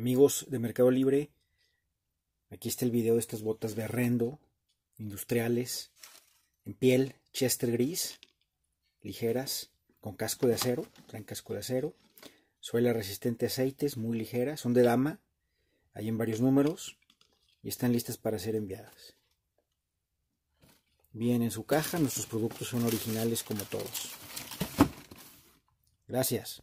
Amigos de Mercado Libre, aquí está el video de estas botas de arrendo industriales, en piel, chester gris, ligeras, con casco de acero, traen casco de acero, suela resistente a aceites, muy ligeras, son de dama, hay en varios números y están listas para ser enviadas. Bien en su caja, nuestros productos son originales como todos. Gracias.